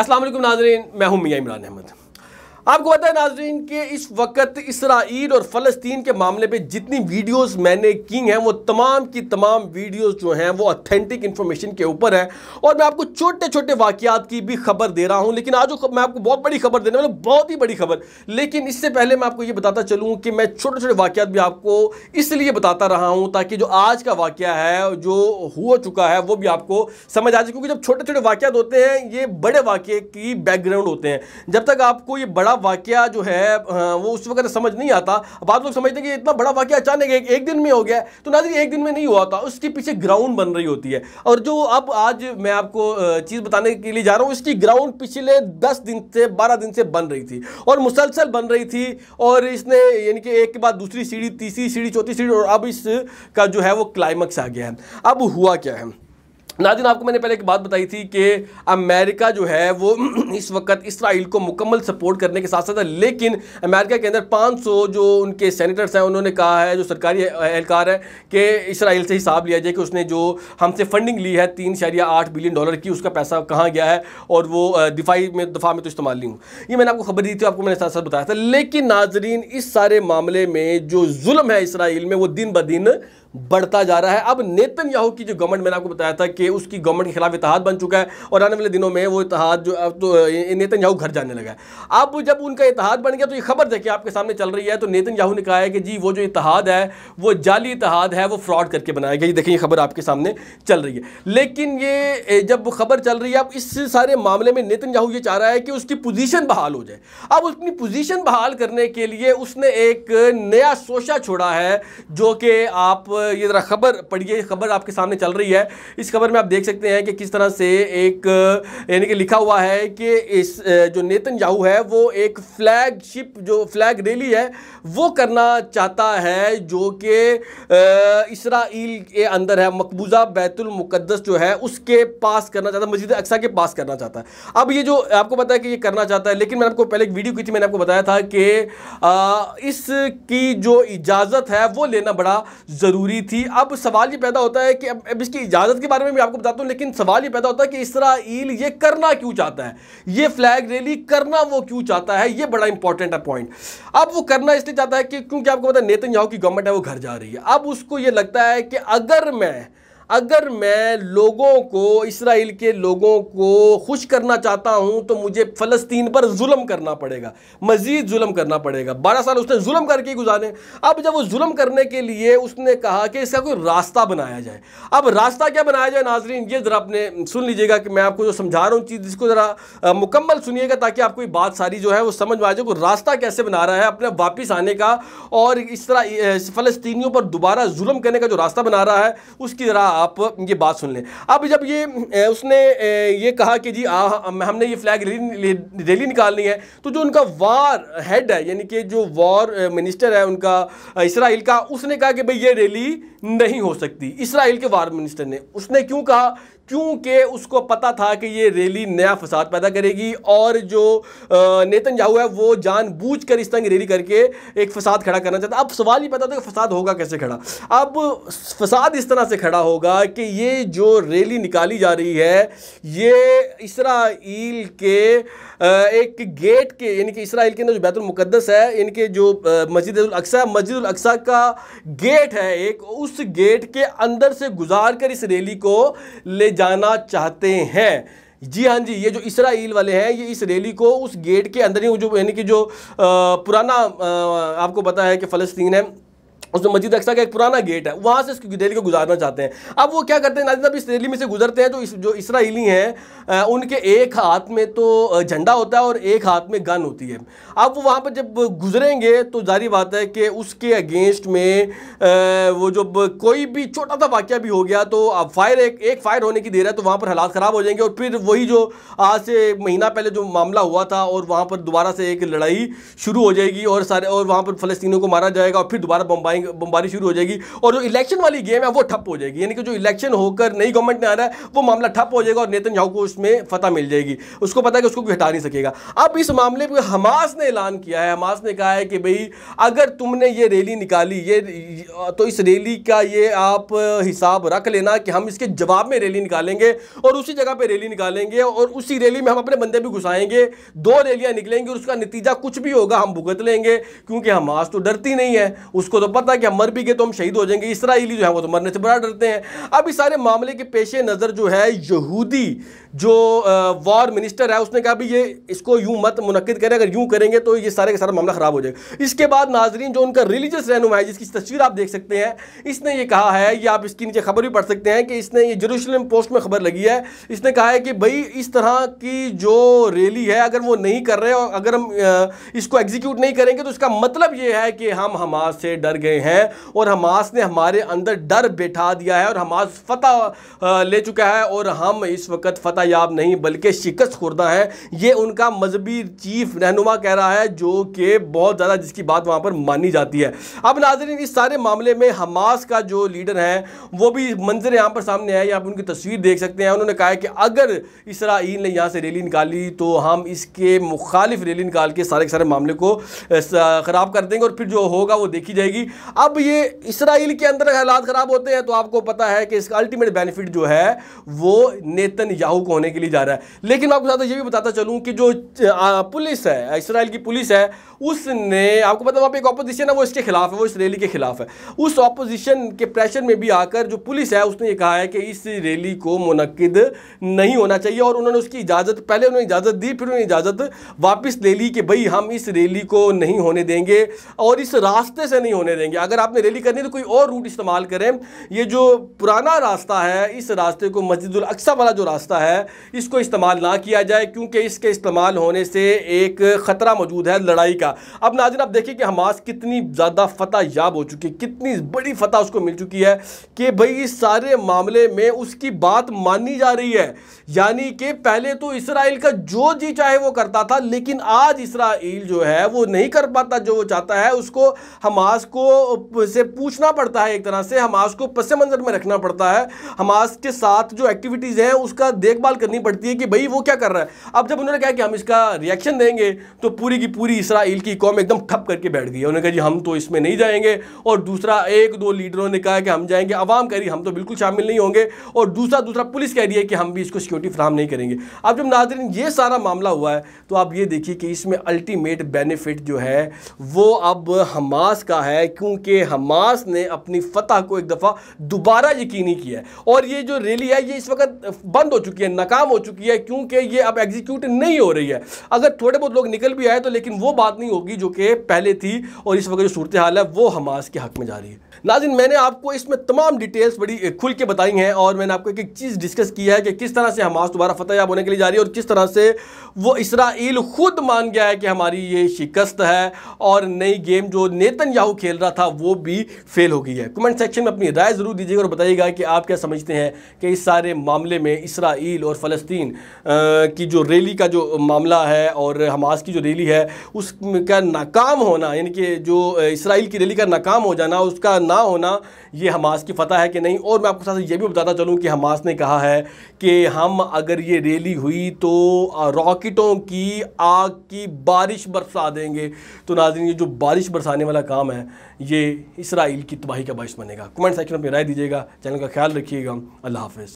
असलम नाजरीन मैं हूँ मियाँ इमरान अहमद आपको पता है नाजरीन के इस वक्त इसराइल और फ़लस्तीन के मामले पे जितनी वीडियोस मैंने की हैं वो तमाम की तमाम वीडियोस जो हैं वो ऑथेंटिक इन्फॉर्मेशन के ऊपर है और मैं आपको छोटे छोटे वाक़ात की भी खबर दे रहा हूँ लेकिन आज मैं आपको बहुत बड़ी खबर देने वाला बहुत ही बड़ी खबर लेकिन इससे पहले मैं आपको ये बताता चलूँ कि मैं छोटे छोटे वाक़ात भी आपको इसलिए बताता रहा हूँ ताकि जो आज का वाक़ है जो हो चुका है वो भी आपको समझ आ जाए क्योंकि जब छोटे छोटे वाक़ होते हैं ये बड़े वाक़े की बैकग्राउंड होते हैं जब तक आपको ये बड़ा वाक्य जो है वो उस वक्त समझ नहीं आता बाद लोग समझते हैं कि इतना बड़ा वाक्य अचानक एक, एक दिन में हो गया तो ना एक दिन में नहीं हुआ था उसके पीछे ग्राउंड बन रही होती है और जो अब आज मैं आपको चीज़ बताने के लिए जा रहा हूँ इसकी ग्राउंड पिछले दस दिन से बारह दिन से बन रही थी और मुसलसल बन रही थी और इसने यानी कि एक के बाद दूसरी सीढ़ी तीसरी सीढ़ी चौथी सीढ़ी और अब इसका जो है वो क्लाइमैक्स आ गया है अब हुआ क्या है नादिन आपको मैंने पहले एक बात बताई थी कि अमेरिका जो है वो इस वक्त इसराइल को मुकम्मल सपोर्ट करने के साथ साथ है लेकिन अमेरिका के अंदर 500 जो उनके सेनेटर्स हैं उन्होंने कहा है जो सरकारी एहलकार है कि इसराइल से हिसाब लिया जाए कि उसने जो हमसे फंडिंग ली है तीन शरिया आठ बिलियन डॉलर की उसका पैसा कहाँ गया है और वो दिफाई में दफा में तो इस्तेमाल नहीं हूँ ये मैंने आपको खबर दी थी आपको मैंने साथ साथ बताया था लेकिन नाजरीन इस सारे मामले में जो जुल्म है इसराइल में वो दिन ब दिन बढ़ता जा रहा है अब नेतन याहू की जो गवर्नमेंट मैंने आपको बताया था कि उसकी गवर्नमेंट के खिलाफ इतिहाद बन चुका है और आने वाले दिनों में वो इतिहाद जो अब तो नेतन याहू घर जाने लगा है अब जब उनका इतिहाद बन गया तो ये खबर देखिए आपके सामने चल रही है तो नेतन याहू ने कहा है कि जी वो जो इतिहाद है वो जाली इतिहाद है वो फ्रॉड करके बनाया गया ये देखिए ये खबर आपके सामने चल रही है लेकिन ये जब खबर चल रही है अब इस सारे मामले में नेतन याहू ये चाह रहा है कि उसकी पोजिशन बहाल हो जाए अब उसकी पोजिशन बहाल करने के लिए उसने एक नया सोशा छोड़ा है जो कि आप ये ज़रा खबर पढ़िए खबर आपके सामने चल रही है इस खबर में आप देख सकते हैं कि किस तरह से एक यानी कि लिखा हुआ है कि इस जो नेतन याहू है वो एक फ्लैगशिप जो फ्लैग रैली है वो करना चाहता है जो कि इसराइल के अंदर है मकबूजा बैतुलमक़दस जो है उसके पास करना चाहता है मस्जिद अक्सा के पास करना चाहता है अब ये जो आपको पता है कि ये करना चाहता है लेकिन मैंने आपको पहले एक वीडियो की थी मैंने आपको बताया था कि इसकी जो इजाज़त है वो लेना बड़ा ज़रूरी दूरी थी अब सवाल ये पैदा होता है कि अब, अब इसकी इजाज़त के बारे में भी आपको बताता हूँ लेकिन सवाल ये पैदा होता है कि इसराइल ये करना क्यों चाहता है ये फ्लैग रैली करना वो क्यों चाहता है ये बड़ा इंपॉर्टेंट है पॉइंट अब वो करना इसलिए चाहता है कि क्योंकि आपको पता है नेतन की गवर्नमेंट है वो घर जा रही है अब उसको ये लगता है कि अगर मैं अगर मैं लोगों को इसराइल के लोगों को खुश करना चाहता हूं तो मुझे फ़लस्तीन पर जुल्म करना पड़ेगा मज़ीद जुल्म करना पड़ेगा बारह साल उसने जुल्म करके गुजारे अब जब वो जुल्म करने के लिए उसने कहा कि इसका कोई रास्ता बनाया जाए अब रास्ता क्या बनाया जाए नाजरीन ये ज़रा आपने सुन लीजिएगा कि मैं आपको जो समझा रहा हूँ चीज़ इसको ज़रा मुकम्मल सुनिएगा ताकि आपको ये बात सारी जो है वो समझ में आ जाए को रास्ता कैसे बना रहा है अपने वापस आने का और इस तरह फ़लस्तियों पर दोबारा जुल्म करने का जो रास्ता बना रहा है उसकी ज़रा आप ये बात सुन लें अब जब ये उसने ये कहा कि जी आ, हमने ये फ्लैग रैली निकालनी है तो जो उनका वार हेड है यानी कि जो वॉर मिनिस्टर है उनका इसराइल का उसने कहा कि भाई ये रैली नहीं हो सकती इसराइल के वार मिनिस्टर ने उसने क्यों कहा क्योंकि उसको पता था कि ये रैली नया फसाद पैदा करेगी और जो नेतन जाहू है वो जानबूझकर इस तंग रैली करके एक फसाद खड़ा करना चाहता अब सवाल ही पता था कि फसाद होगा कैसे खड़ा अब फसाद इस तरह से खड़ा होगा कि ये जो रैली निकाली जा रही है ये इसराइल के एक गेट के यानी कि इसराइल के अंदर जो बैतुलमुक़दस है इनके जो मस्जिद अक्सा मस्जिद अक्सा का गेट है एक उस गेट के अंदर से गुजार कर इस रैली को ले जाना चाहते हैं जी हाँ जी ये जो इसराइल वाले हैं ये इस रैली को उस गेट के अंदर ही जो यानी कि जो आ, पुराना आ, आपको पता है कि फ़लस्तीन है उसमें मस्जिद अक्सा का एक पुराना गेट है वहाँ से उसकी दिल्ली को गुजारना चाहते हैं अब वो क्या करते हैं नाजिन साहब इस दिल्ली में से गुजरते हैं तो इस, जो इसराइली हैं उनके एक हाथ में तो झंडा होता है और एक हाथ में गन होती है अब वो वहाँ पर जब गुजरेंगे तो जारी बात है कि उसके अगेंस्ट में वो जब कोई भी छोटा सा वाक्य भी हो गया तो अब फायर एक एक फायर होने की देर है तो वहाँ पर हालात ख़राब हो जाएंगे और फिर वही जो आज से महीना पहले जो मामला हुआ था और वहाँ पर दोबारा से एक लड़ाई शुरू हो जाएगी और सारे और वहाँ पर फ़लस्तियों को मारा जाएगा और फिर दोबारा बम्बाइंग बमबारी शुरू हो जाएगी और जो इलेक्शन वाली गेम है वो ठप हो जाएगी यानी कि जो इलेक्शन होकर नई गवर्नमेंट में आ रहा है वो मामला ठप हो जाएगा और नेतन याहू को उसमें फतह मिल जाएगी उसको पता है कि उसको कोई हटा नहीं सकेगा अब इस मामले पर हमास ने ऐलान किया है हमास ने कहा है कि भाई अगर तुमने ये रैली निकाली ये तो इस रैली का ये आप हिसाब रख लेना कि हम इसके जवाब में रैली निकालेंगे और उसी जगह पर रैली निकालेंगे और उसी रैली में हम अपने बंदे भी घुसाएंगे दो रैलियाँ निकलेंगी और उसका नतीजा कुछ भी होगा हम भुगत लेंगे क्योंकि हमास तो डरती नहीं है उसको तो पता था कि हम मर भी गए तो हम शहीद हो जाएंगे इसराइली जो है वो तो मरने से बड़ा डरते हैं अब इस सारे मामले के पेश नज़र जो है यहूदी जो वॉर मिनिस्टर है उसने कहा भी ये इसको यूं मत मुनद करें अगर यूं करेंगे तो ये सारे का सारा मामला ख़राब हो जाएगा इसके बाद नाजरीन जो उनका रिलीजियस रहनुमा है जिसकी तस्वीर आप देख सकते हैं इसने ये कहा है या आप इसके नीचे खबर भी पढ़ सकते हैं कि इसने ये जरूशलम पोस्ट में खबर लगी है इसने कहा है कि भाई इस तरह की जो रैली है अगर वो नहीं कर रहे और अगर हम इसको एग्जीक्यूट नहीं करेंगे तो इसका मतलब ये है कि हम हमारे से डर गए रहे हैं और हमास ने हमारे अंदर डर बैठा दिया है और हमास फतह ले चुका है और हम इस वक्त फतह याब नहीं बल्कि शिकस्त खुर्दा है ये उनका मजहबी चीफ रहनुमा कह रहा है जो कि बहुत ज़्यादा जिसकी बात वहाँ पर मानी जाती है अब नाजरीन इस सारे मामले में हमास का जो लीडर है वो भी मंजर यहाँ पर सामने आए आप उनकी तस्वीर देख सकते हैं उन्होंने कहा है कि अगर इसराइल ने यहाँ से रैली निकाली तो हम इसके मुखालिफ रैली निकाल के सारे के सारे मामले को ख़राब कर देंगे और फिर जो होगा वो देखी जाएगी अब ये इसराइल के अंदर हालात ख़राब होते हैं तो आपको पता है कि इसका अल्टीमेट बेनिफिट जो है वो नेतन याहू को होने के लिए जा रहा है लेकिन आपको साथ ये भी बताता चलूँ कि जो पुलिस है इसराइल की पुलिस है उसने आपको पता वहाँ पर एक अपोजिशन है वो इसके खिलाफ है वो इसराइली के खिलाफ है उस अपोजिशन के प्रेशर में भी आकर जो पुलिस है उसने ये कहा है कि इस रैली को मुनद नहीं होना चाहिए और उन्होंने उसकी इजाज़त पहले उन्होंने इजाज़त दी फिर उन्होंने इजाज़त वापस ले ली कि भाई हम इस रैली को नहीं होने देंगे और इस रास्ते से नहीं होने देंगे या अगर आपने रैली करनी तो कोई और रूट इस्तेमाल करें ये जो पुराना रास्ता है इस रास्ते को मस्जिद अक्सा वाला जो रास्ता है इसको इस्तेमाल ना किया जाए क्योंकि इसके इस्तेमाल होने से एक ख़तरा मौजूद है लड़ाई का अब नाजन आप देखिए कि हमास कितनी ज़्यादा फतह याब हो चुकी है कितनी बड़ी फतह उसको मिल चुकी है कि भाई इस सारे मामले में उसकी बात मानी जा रही है यानी कि पहले तो इसराइल का जो जी चाहे वो करता था लेकिन आज इसराइल जो है वो नहीं कर पाता जो वो चाहता है उसको हमास को से पूछना पड़ता है एक तरह से हमास को पस मंजर में रखना पड़ता है हमास के साथ जो एक्टिविटीज़ हैं उसका देखभाल करनी पड़ती है कि भाई वो क्या कर रहा है अब जब उन्होंने कहा कि हम इसका रिएक्शन देंगे तो पूरी की पूरी इसराइल की कौम एकदम ठप करके बैठ गई उन्होंने कहा जी हम तो इसमें नहीं जाएंगे और दूसरा एक दो लीडरों ने कहा कि हम जाएंगे अवाम कह रही हम तो बिल्कुल शामिल नहीं होंगे और दूसरा दूसरा पुलिस कह रही है कि हम भी इसको सिक्योरिटी फ्राहम नहीं करेंगे अब जब नाजरन ये सारा मामला हुआ है तो आप ये देखिए कि इसमें अल्टीमेट बेनिफिट जो है वो अब हमास का है क्यों के हमास ने अपनी फतह को एक दफ़ा दोबारा यकीनी किया है और ये जो रैली है ये इस वक्त बंद हो चुकी है नाकाम हो चुकी है क्योंकि ये अब एग्जीक्यूट नहीं हो रही है अगर थोड़े बहुत लोग निकल भी आए तो लेकिन वो बात नहीं होगी जो कि पहले थी और इस वक्त जो सूरत हाल है वो हमास के हक में जा रही है नाजिन मैंने आपको इसमें तमाम डिटेल्स बड़ी खुल के बताई हैं और मैंने आपको एक एक चीज़ डिस्कस की है कि किस तरह से हमास दोबारा फतेहयाब होने के लिए जा रही है और किस तरह से वो इसराइल खुद मान गया है कि हमारी ये शिकस्त है और नई गेम जो नेतन याहू खेल रहा था था वो भी फेल हो गई है कमेंट सेक्शन में अपनी राय ज़रूर दीजिएगा और बताइएगा कि आप क्या समझते हैं कि इस सारे मामले में इसराइल और फ़लस्तीन की जो रैली का जो मामला है और हमास की जो रैली है उसका नाकाम होना यानी कि जो इसराइल की रैली का नाकाम हो जाना उसका ना होना ये हमास की फतह है कि नहीं और मैं आपको साथ ये भी बताना चलूँ कि हमास ने कहा है कि हम अगर ये रैली हुई तो रॉकेटों की आग की बारिश बरसा देंगे तो नाजरीन ये जो बारिश बरसाने वाला काम है ये ये इसराइल की तबाही का बायस बनेगा कमेंट सेक्शन में अपनी राय दीजिएगा चैनल का ख्याल रखिएगा अल्लाह हाफिज़